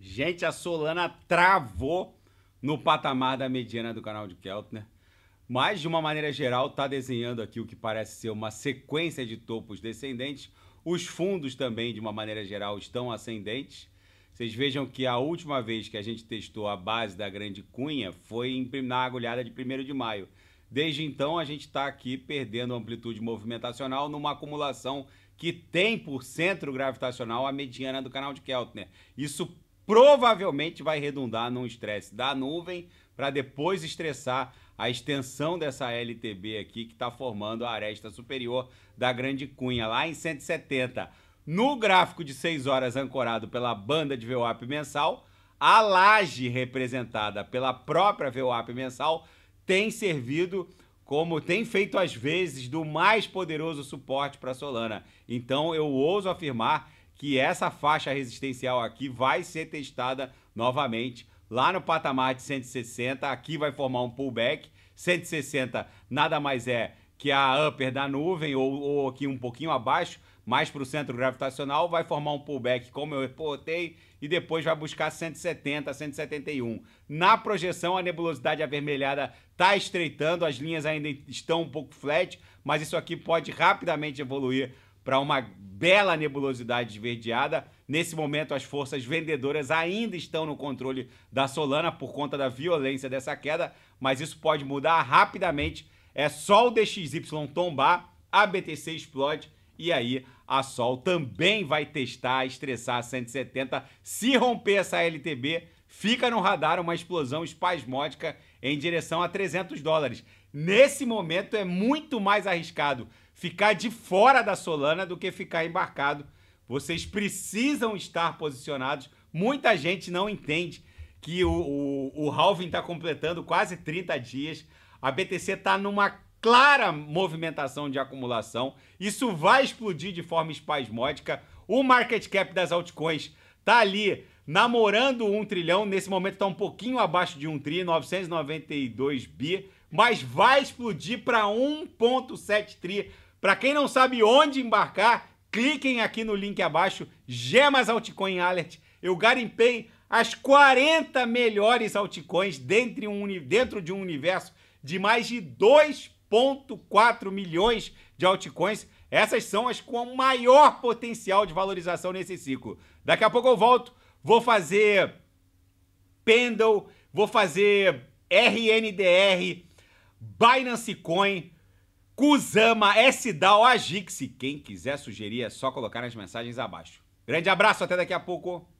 Gente, a Solana travou no patamar da mediana do canal de Keltner. Mas, de uma maneira geral, está desenhando aqui o que parece ser uma sequência de topos descendentes. Os fundos também, de uma maneira geral, estão ascendentes. Vocês vejam que a última vez que a gente testou a base da grande cunha foi na agulhada de 1 de maio. Desde então, a gente está aqui perdendo amplitude movimentacional numa acumulação que tem por centro gravitacional a mediana do canal de Keltner. Isso provavelmente vai redundar num estresse da nuvem para depois estressar a extensão dessa LTB aqui que está formando a aresta superior da Grande Cunha, lá em 170. No gráfico de 6 horas ancorado pela banda de VWAP mensal, a laje representada pela própria VWAP mensal tem servido como tem feito às vezes do mais poderoso suporte para Solana. Então eu ouso afirmar que essa faixa resistencial aqui vai ser testada novamente lá no patamar de 160. Aqui vai formar um pullback. 160 nada mais é que a upper da nuvem ou, ou aqui um pouquinho abaixo, mais para o centro gravitacional, vai formar um pullback, como eu reportei, e depois vai buscar 170, 171. Na projeção, a nebulosidade avermelhada está estreitando, as linhas ainda estão um pouco flat, mas isso aqui pode rapidamente evoluir para uma bela nebulosidade esverdeada. Nesse momento, as forças vendedoras ainda estão no controle da Solana por conta da violência dessa queda, mas isso pode mudar rapidamente. É só o DXY tombar, a BTC explode e aí a Sol também vai testar, estressar a 170. Se romper essa LTB, fica no radar uma explosão espasmódica em direção a 300 dólares. Nesse momento é muito mais arriscado ficar de fora da Solana do que ficar embarcado. Vocês precisam estar posicionados. Muita gente não entende que o, o, o halving está completando quase 30 dias. A BTC está numa clara movimentação de acumulação. Isso vai explodir de forma espasmódica. O market cap das altcoins tá ali namorando um trilhão, nesse momento tá um pouquinho abaixo de um tri, 992 bi, mas vai explodir para 1.7 tri. Para quem não sabe onde embarcar, cliquem aqui no link abaixo, Gemas Altcoin Alert. Eu garimpei as 40 melhores altcoins dentro, um, dentro de um universo de mais de 2 1,4 milhões de altcoins. Essas são as com maior potencial de valorização nesse ciclo. Daqui a pouco eu volto, vou fazer Pendle, vou fazer RNDR, Binance Coin, Kusama, SDAO, Agix. Quem quiser sugerir é só colocar nas mensagens abaixo. Grande abraço, até daqui a pouco.